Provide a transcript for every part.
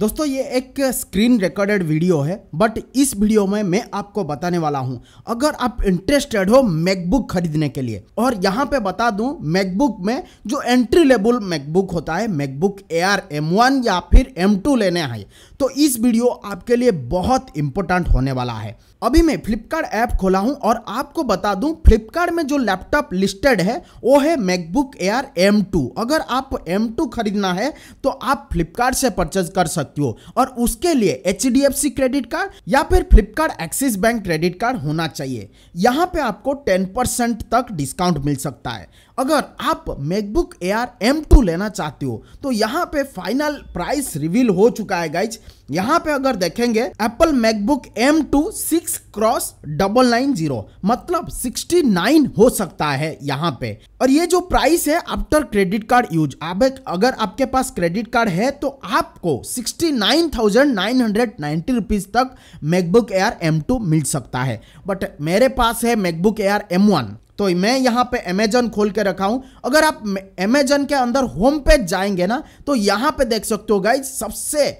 दोस्तों ये एक स्क्रीन रिकॉर्डेड वीडियो है बट इस वीडियो में मैं आपको बताने वाला हूँ अगर आप इंटरेस्टेड हो मैकबुक खरीदने के लिए और यहाँ पे बता दू मैकबुक में जो एंट्री लेवल मैकबुक होता है MacBook A R M one या फिर एम टू लेने हैं तो इस वीडियो आपके लिए बहुत इंपॉर्टेंट होने वाला है अभी मैं फ्लिपकार्ट ऐप खोला हूँ और आपको बता दू फ्लिपकार्ट में जो लैपटॉप लिस्टेड है वो है MacBook A R M two अगर आप एम टू खरीदना है तो आप फ्लिपकार्ट से परचेज कर सकते सकती हो और उसके लिए H D F C credit card या फिर Flipkart Axis bank credit card होना चाहिए यहाँ पे आपको टेन परसेंट तक डिस्काउंट मिल सकता है अगर आप मैकबुक एम टू लेना चाहते हो तो यहाँ पे फाइनल प्राइस रिवील हो चुका है गाइज यहाँ पे अगर देखेंगे Apple MacBook M two six cross double nine zero मतलब सिक्सटी नाइन हो सकता है यहाँ पे और ये जो प्राइस है आफ्टर क्रेडिट कार्ड यूज अब अगर आपके पास क्रेडिट कार्ड है तो आपको sixty nine nine thousand hundred ninety rupees तक मैकबुक एआर M2 मिल सकता है बट मेरे पास है मैकबुक एआर M1 तो मैं यहां पे अमेजन खोल के रखा हूं अगर आप अमेजन के अंदर होम पेज जाएंगे ना तो यहां पे देख सकते हो गाइज सबसे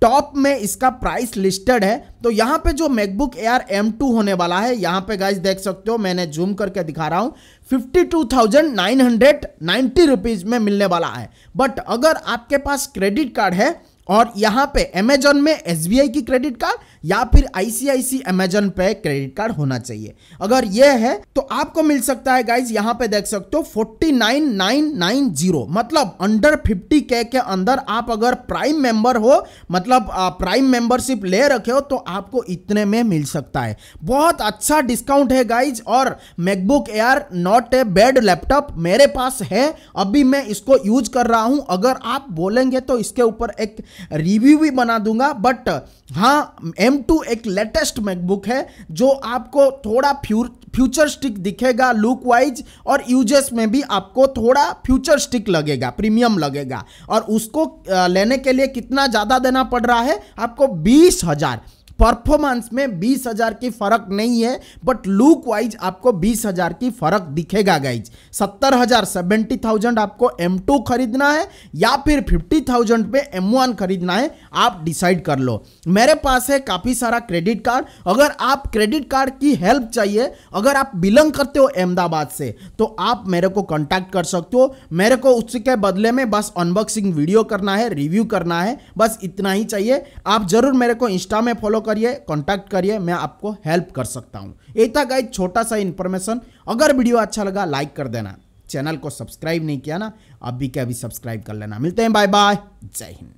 टॉप में इसका प्राइस लिस्टेड है तो यहां पे जो मैकबुक एयर एम टू होने वाला है यहां पे गाइज देख सकते हो मैंने जूम करके दिखा रहा हूं fifty two thousand nine hundred ninety rupees में मिलने वाला है बट अगर आपके पास क्रेडिट कार्ड है और यहाँ पे अमेजोन में एस की क्रेडिट कार्ड या फिर ICIC Amazon pay credit card होना चाहिए अगर ये है तो आपको मिल सकता है गाइज यहाँ पे देख सकते हो forty nine nine nine zero मतलब अंडर फिफ्टी के के अंदर आप अगर प्राइम मेंबर हो मतलब प्राइम मेंबरशिप ले रखे हो तो आपको इतने में मिल सकता है बहुत अच्छा डिस्काउंट है गाइज और MacBook Air not a bad laptop मेरे पास है अभी मैं इसको यूज कर रहा हूं अगर आप बोलेंगे तो इसके ऊपर एक रिव्यू भी बना दूंगा बट हाँ M2 टू एक लेटेस्ट मैकबुक है जो आपको थोड़ा फ्यूर फ्यूचर स्टिक दिखेगा लुक वाइज और यूजेस में भी आपको थोड़ा फ्यूचर स्टिक लगेगा प्रीमियम लगेगा और उसको लेने के लिए कितना ज़्यादा देना पड़ रहा है आपको बीस हज़ार परफॉर्मेंस में बीस हजार की फर्क नहीं है बट लुक वाइज आपको बीस हजार की फर्क दिखेगा गाइज सत्तर हजार सेवेंटी थाउजेंड आपको एम टू खरीदना है या फिर फिफ्टी थाउजेंड पे एम वन खरीदना है आप डिसाइड कर लो मेरे पास है काफी सारा क्रेडिट कार्ड अगर आप क्रेडिट कार्ड की हेल्प चाहिए अगर आप बिलोंग करते हो अहमदाबाद से तो आप मेरे को कॉन्टैक्ट कर सकते हो मेरे को उसके बदले में बस अनबॉक्सिंग वीडियो करना है रिव्यू करना है बस इतना ही चाहिए आप जरूर मेरे को इंस्टा में फॉलो करिए कॉन्टैक्ट करिए मैं आपको हेल्प कर सकता हूँ ये था गाइज छोटा सा इन्फॉर्मेशन अगर वीडियो अच्छा लगा लाइक कर देना चैनल को सब्सक्राइब नहीं किया ना अभी के अभी सब्सक्राइब कर लेना मिलते हैं बाय बाय जय हिंद